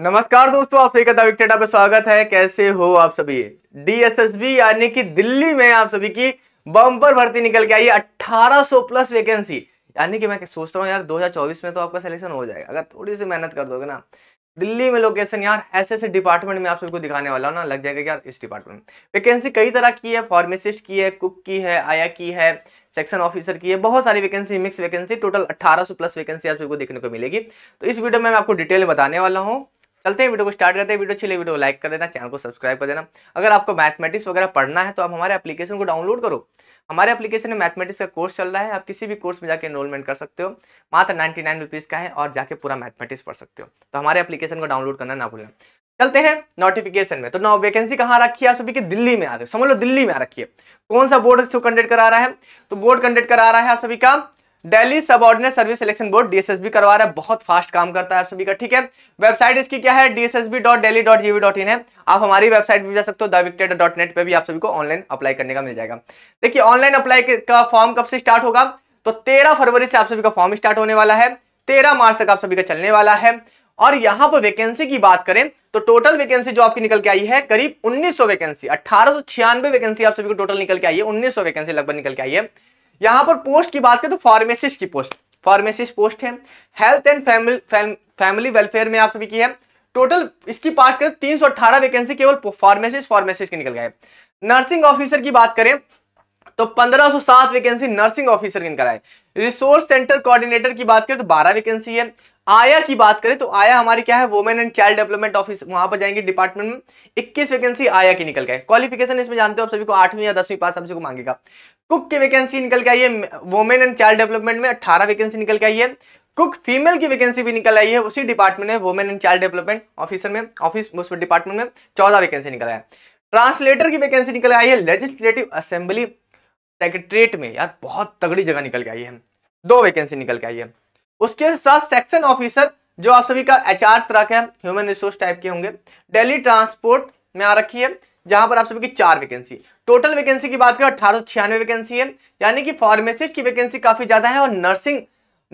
नमस्कार दोस्तों आप सभी का दाविक टेटा पर स्वागत है कैसे हो आप सभी डीएसएसबी यानी कि दिल्ली में आप सभी की बम्पर भर्ती निकल के आई है 1800 प्लस वैकेंसी यानी कि मैं सोच रहा हूँ यार 2024 में तो आपका सिलेक्शन हो जाएगा अगर थोड़ी सी मेहनत कर दोगे ना दिल्ली में लोकेशन यार ऐसे ऐसे डिपार्टमेंट में आप सबको दिखाने वाला हूँ ना लग जाएगा यार इस डिपार्टमेंट में वैकेंसी कई तरह की है फार्मेसिस्ट की है कुक की है आया की है सेक्शन ऑफिसर की है बहुत सारी vacancy mix vacancy total 1800 plus vacancy आप सबको देखने को मिलेगी तो इस वीडियो में मैं आपको डिटेल बताने वाला हूँ चलते हैं वीडियो को स्टार्ट करते हैं वीडियो अच्छी वीडियो लाइक कर देना चैनल को सब्सक्राइब कर देना अगर आपको मैथमेटिक्स वगैरह पढ़ना है तो आप हमारे एप्लीकेशन को डाउनलोड करो हमारे एप्लीकेशन में मैथमेटिक्स का कोर्स चल रहा है आप किसी भी कोर्स में जाकर इनरोलमेंट कर सकते हो मात्र नाइन्टी नाइन रुपीज़ का है और जाके पूरा मैथमेटिक्स पढ़ सकते हो तो हमारे एप्लीकेशन को डाउनलोड करना ना भूलना चलते हैं नोटिफिकेशन में तो नो वैकेंसी कहाँ रखी है आप सभी की दिल्ली में आ रहे हो समझ लो दिल्ली में आ रखी है कौन सा बोर्ड कंडक्ट करा रहा है तो बोर्ड कंडक्ट करा रहा है आप सभी का Delhi subordinate service selection board DSSB करवा रहा है बहुत फास्ट काम करता है आप सभी का ठीक है वेबसाइट इसकी क्या है DSSB dot Delhi dot GV dot in है आप हमारी वेबसाइट भी जा सकते हो दाविक्टेड डॉट नेट पर भी आप सभी को ऑनलाइन अप्लाई करने का मिल जाएगा देखिए ऑनलाइन अप्लाई का फॉर्म कब से स्टार्ट होगा तो तेरह फरवरी से आप सभी का फॉर्म स्टार्ट होने वाला है तेरह मार्च तक आप सभी का चलने वाला है और यहाँ पर वैकेंसी की बात करें तो टोटल वैकेंसी जो आपकी निकल के आई है करीब 1900 वैकेंसी अठारह वैकेंसी आप सभी को टोटल निकल के आई है 1900 वैकेंसी लगभग निकल के आई है यहां पर पोस्ट की बात करें तो फार्मेसिस्ट की पोस्ट फार्मेसिस्ट पोस्ट है health and family family welfare में आप सभी की है टोटल इसकी बात करें तो तीन सौ अठारह वैकेंसी केवल फार्मेसिस्ट फार्मेसिस्ट की निकल गए नर्सिंग ऑफिसर की बात करें तो 1507 वैकेंसी नर्सिंग ऑफिसर की निकल आए रिसोर्स सेंटर कोऑर्डिनेटर की बात करें तो 12 वैकेंसी है आया की बात करें तो आया हमारी क्या है women and child development office वहां पर जाएंगे डिपार्टमेंट में इक्कीस वैकेंसी आया की निकल गए क्वालिफिकेशन इसमें जानते हो आप सभी को आठवीं या दसवीं पास सबसे को मांगेगा कुक की वैकेंसी निकल के आई है वुमेन एंड चाइल्ड डेवलपमेंट में अठारह वैकेंसी निकल के आई है कुक फीमेल की वैकेंसी भी निकल आई है उसी डिपार्टमेंट में women and child development officer में ऑफिस डिपार्टमेंट में चौदह वैकेंसी निकल आया ट्रांसलेटर की वैकेंसी निकल आई है लेजिस्लेटिव असेंबली सेक्रेटरेट में यार बहुत तगड़ी जगह निकल के आई है दो वैकेंसी निकल के आई है उसके साथ सेक्शन ऑफिसर जो आप सभी का एच तरह के ह्यूमन रिसोर्स टाइप के होंगे डेली ट्रांसपोर्ट में आ रखी है जहां पर आप सभी की चार वैकेंसी टोटल वैकेंसी की बात करें अठारह छियानवे वैकेंसी है यानी कि फार्मेसिस्ट की वैकेंसी काफी ज्यादा है और नर्सिंग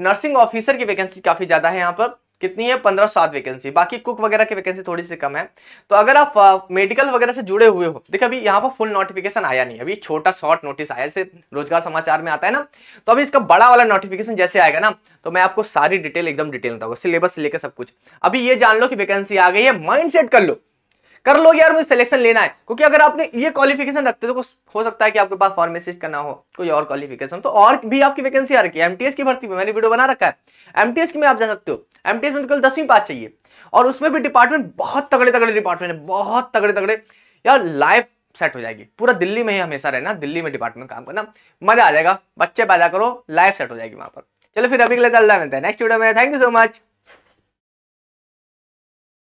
नर्सिंग ऑफिसर की वैकेंसी काफी ज्यादा है यहाँ पर कितनी है पंद्रह सात वैकेंसी बाकी कुक वगैरह की वैकेंसी थोड़ी सी कम है तो अगर आप मेडिकल वगैरह से जुड़े हुए हो देखिए अभी यहाँ पर फुल नोटिफिकेशन आया नहीं अभी छोटा शॉर्ट नोटिस आया जैसे रोजगार समाचार में आता है ना तो अभी इसका बड़ा वाला नोटिफिकेशन जैसे आएगा ना तो मैं आपको सारी डिटेल एकदम डिटेल बताऊंगा सिलेबस से लेकर सब कुछ अभी ये जान लो कि वैकेंसी आ गई है माइंड कर लो कर लो यार मुझे सिलेक्शन लेना है क्योंकि अगर आपने ये क्वालिफिकेशन रखते हो तो हो सकता है कि आपके पास फार्मेसिस्ट करना हो कोई और क्वालिफिकेशन तो और भी आपकी वैकेंसी आ रखी है एमटीएस की भर्ती में मैंने वीडियो बना रखा है एमटीएस की में आप जा सकते हो एम टी एस में तो कल दसवीं पास चाहिए और उसमें भी डिपार्टमेंट बहुत तगड़े तगड़े डिपार्टमेंट है बहुत तगड़े तगड़े यार लाइफ सेट हो जाएगी पूरा दिल्ली में ही हमेशा रहना दिल्ली में डिपार्टमेंट काम करना मजा आ जाएगा बच्चे पैदा करो लाइफ सेट हो जाएगी वहाँ पर चलो फिर अभी के लिए चलता मिलते हैं नेक्स्ट वीडियो में थैंक यू सो मच